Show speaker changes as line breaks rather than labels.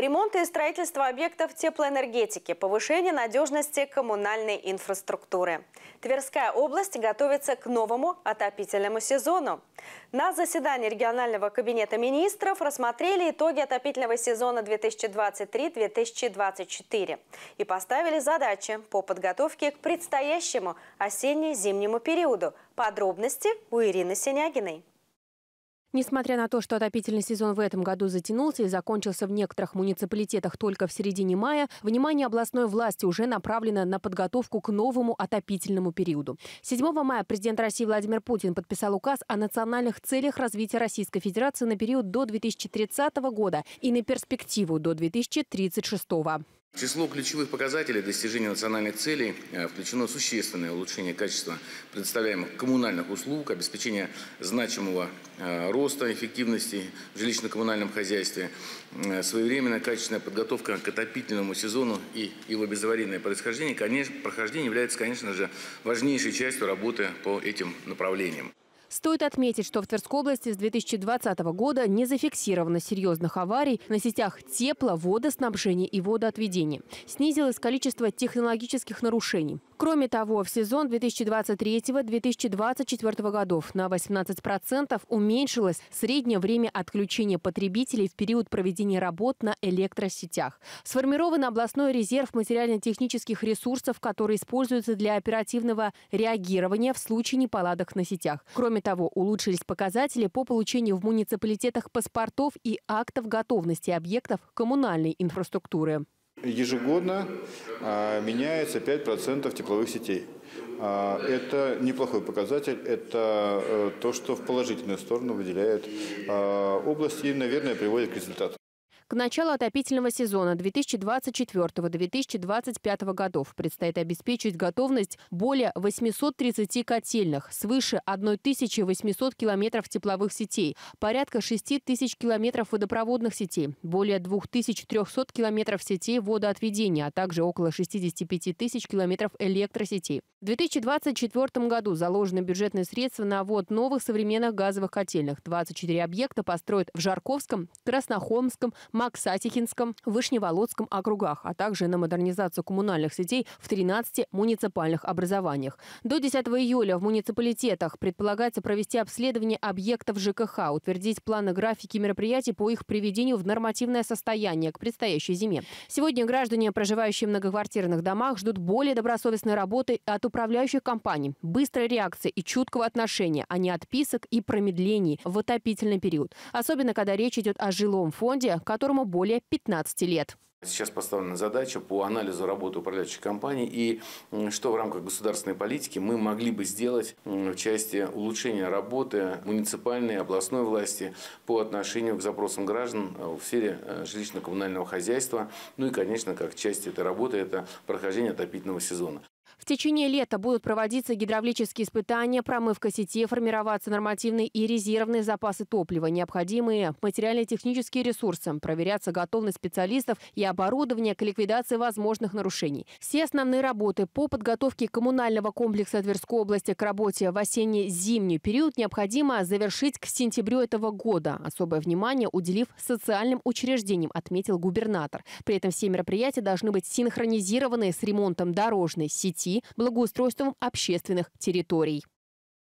Ремонт и строительство объектов теплоэнергетики, повышение надежности коммунальной инфраструктуры. Тверская область готовится к новому отопительному сезону. На заседании регионального кабинета министров рассмотрели итоги отопительного сезона 2023-2024 и поставили задачи по подготовке к предстоящему осенне-зимнему периоду. Подробности у Ирины Синягиной. Несмотря на то, что отопительный сезон в этом году затянулся и закончился в некоторых муниципалитетах только в середине мая, внимание областной власти уже направлено на подготовку к новому отопительному периоду. 7 мая президент России Владимир Путин подписал указ о национальных целях развития Российской Федерации на период до 2030 года и на перспективу до 2036 года
число ключевых показателей достижения национальных целей э, включено существенное улучшение качества предоставляемых коммунальных услуг, обеспечение значимого э, роста эффективности в жилищно-коммунальном хозяйстве, э, своевременная качественная подготовка к отопительному сезону и его безаварийное происхождение, конечно, прохождение является, конечно же, важнейшей частью работы по этим направлениям.
Стоит отметить, что в Тверской области с 2020 года не зафиксировано серьезных аварий на сетях тепла, водоснабжения и водоотведения. Снизилось количество технологических нарушений. Кроме того, в сезон 2023-2024 годов на 18% уменьшилось среднее время отключения потребителей в период проведения работ на электросетях. Сформирован областной резерв материально-технических ресурсов, которые используются для оперативного реагирования в случае неполадок на сетях. Кроме Кроме того, улучшились показатели по получению в муниципалитетах паспортов и актов готовности объектов коммунальной инфраструктуры.
Ежегодно а, меняется 5% тепловых сетей. А, это неплохой показатель, это э, то, что в положительную сторону выделяет а, область и, наверное, приводит к результату.
К началу отопительного сезона 2024-2025 годов предстоит обеспечить готовность более 830 котельных, свыше 1800 километров тепловых сетей, порядка 6000 километров водопроводных сетей, более 2300 километров сетей водоотведения, а также около 65 тысяч километров электросетей. В 2024 году заложены бюджетные средства на ввод новых современных газовых котельных. 24 объекта построят в Жарковском, Краснохолмском, Максатихинском, Вышневолодском округах, а также на модернизацию коммунальных сетей в 13 муниципальных образованиях. До 10 июля в муниципалитетах предполагается провести обследование объектов ЖКХ, утвердить планы графики мероприятий по их приведению в нормативное состояние к предстоящей зиме. Сегодня граждане, проживающие в многоквартирных домах, ждут более добросовестной работы от управляющих компаний, быстрой реакции и чуткого отношения, а не отписок и промедлений в отопительный период. Особенно, когда речь идет о жилом фонде, который которому более 15 лет.
Сейчас поставлена задача по анализу работы управляющих компаний и что в рамках государственной политики мы могли бы сделать в части улучшения работы муниципальной и областной власти по отношению к запросам граждан э, в сфере э, жилищно-коммунального хозяйства. Ну и, конечно, как часть этой работы – это прохождение отопительного сезона.
В течение лета будут проводиться гидравлические испытания, промывка сети, формироваться нормативные и резервные запасы топлива, необходимые материально-технические ресурсы, проверяться готовность специалистов и оборудования к ликвидации возможных нарушений. Все основные работы по подготовке коммунального комплекса Тверской области к работе в осенне-зимний период необходимо завершить к сентябрю этого года, особое внимание уделив социальным учреждениям, отметил губернатор. При этом все мероприятия должны быть синхронизированы с ремонтом дорожной сети России благоустройством общественных территорий.